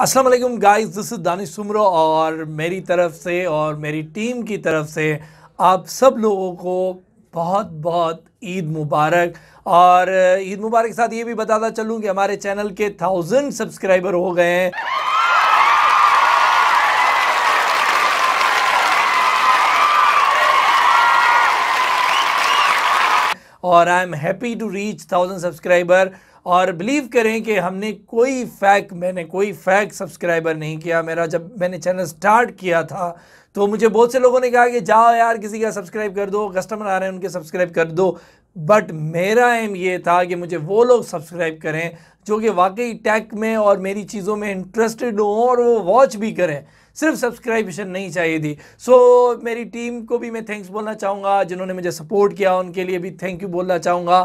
अस्सलाम वालेकुम guys this is Danish Soomro और मेरी तरफ से और मेरी टीम की तरफ से आप सब लोगों को बहुत बहुत ईद मुबारक और ईद मुबारक के साथ ये भी बताता चलूँ कि हमारे चैनल के थाउजेंड सब्सक्राइबर हो गए हैं और I am happy to reach thousand subscriber और बिलीव करें कि हमने कोई फैक मैंने कोई फैक सब्सक्राइबर नहीं किया मेरा जब मैंने चैनल स्टार्ट किया था तो मुझे बहुत से लोगों ने कहा कि जाओ यार किसी का सब्सक्राइब कर दो कस्टमर आ रहे हैं उनके सब्सक्राइब कर दो बट मेरा एम ये था कि मुझे वो लोग सब्सक्राइब करें जो कि वाकई टैक में और मेरी चीज़ों में इंटरेस्टेड हों और वो वॉच भी करें सिर्फ सब्सक्राइबेशन नहीं चाहिए थी सो so, मेरी टीम को भी मैं थैंक्स बोलना चाहूँगा जिन्होंने मुझे सपोर्ट किया उनके लिए भी थैंक यू बोलना चाहूँगा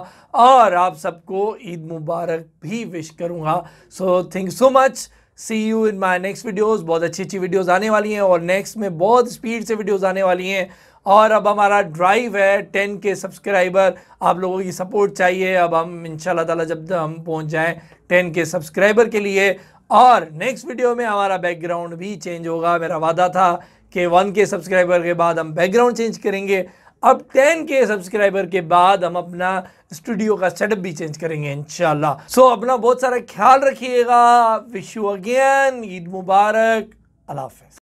और आप सबको ईद मुबारक भी विश करूँगा so thank so much see you in my next videos बहुत अच्छी अच्छी वीडियोज आने वाली हैं और नेक्स्ट में बहुत स्पीड से वीडियोज आने वाली हैं और अब हमारा ड्राइव है टेन के सब्सक्राइबर आप लोगों की सपोर्ट चाहिए अब हम इन ताला जब हम पहुंच जाएं टेन के सब्सक्राइबर के लिए और नेक्स्ट वीडियो में हमारा बैकग्राउंड भी चेंज होगा मेरा वादा था कि वन के सब्सक्राइबर के बाद हम बैकग्राउंड चेंज करेंगे अब टेन के सब्सक्राइबर के बाद हम अपना स्टूडियो का सेटअप भी चेंज करेंगे इनशाला सो so, अपना बहुत सारा ख्याल रखिएगा विश यू अगेन ईद मुबारक अल्लाह